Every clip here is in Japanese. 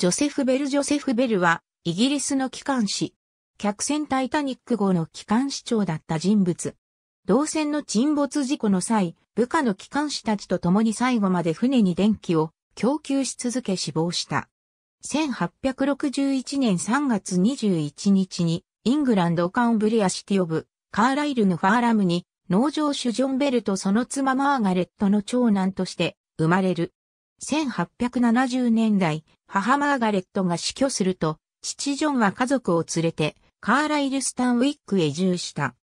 ジョセフ・ベル・ジョセフ・ベルは、イギリスの機関士。客船タイタニック号の機関士長だった人物。同船の沈没事故の際、部下の機関士たちと共に最後まで船に電気を供給し続け死亡した。1861年3月21日に、イングランドカンブリアシティオブ、カーライルのファーラムに、農場主ジョンベルとその妻マーガレットの長男として生まれる。1870年代、母マーガレットが死去すると、父ジョンは家族を連れて、カーライル・スタンウィックへ移住した。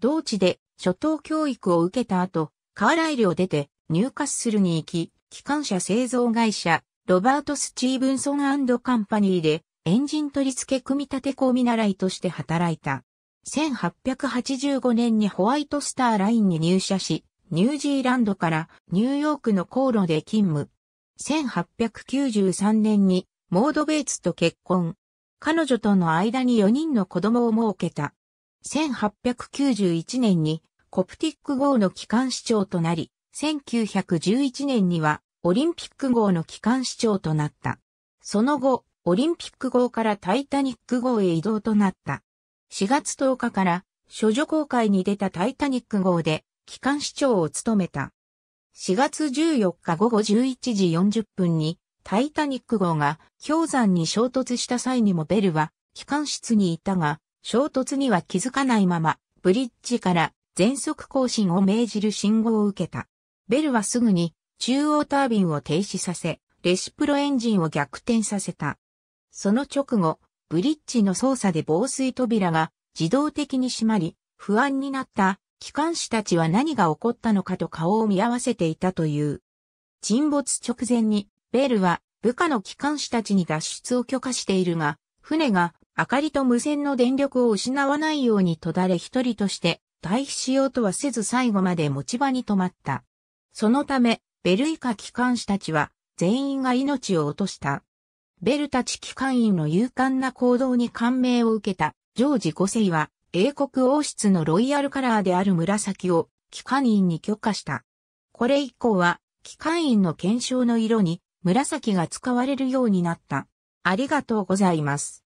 同地で初等教育を受けた後、カーライルを出て、ニューカッスルに行き、機関車製造会社、ロバート・スチーブンソンカンパニーで、エンジン取り付け組み立て工見習いとして働いた。1885年にホワイトスターラインに入社し、ニュージーランドからニューヨークの航路で勤務。1893年にモードベイツと結婚。彼女との間に4人の子供を設けた。1891年にコプティック号の機関市長となり、1911年にはオリンピック号の機関市長となった。その後、オリンピック号からタイタニック号へ移動となった。4月10日から、処女公開に出たタイタニック号で、機関市長を務めた。4月14日午後11時40分にタイタニック号が氷山に衝突した際にもベルは機関室にいたが衝突には気づかないままブリッジから全速更新を命じる信号を受けた。ベルはすぐに中央タービンを停止させ、レシプロエンジンを逆転させた。その直後、ブリッジの操作で防水扉が自動的に閉まり、不安になった機関士たちは何が起こったのかと顔を見合わせていたという。沈没直前に、ベールは部下の機関士たちに脱出を許可しているが、船が明かりと無線の電力を失わないように途絶れ一人として退避しようとはせず最後まで持ち場に止まった。そのため、ベル以下機関士たちは全員が命を落とした。ベルたち機関員の勇敢な行動に感銘を受けたジョージ5世は英国王室のロイヤルカラーである紫を機関員に許可した。これ以降は、機関員の検証の色に紫が使われるようになった。ありがとうございます。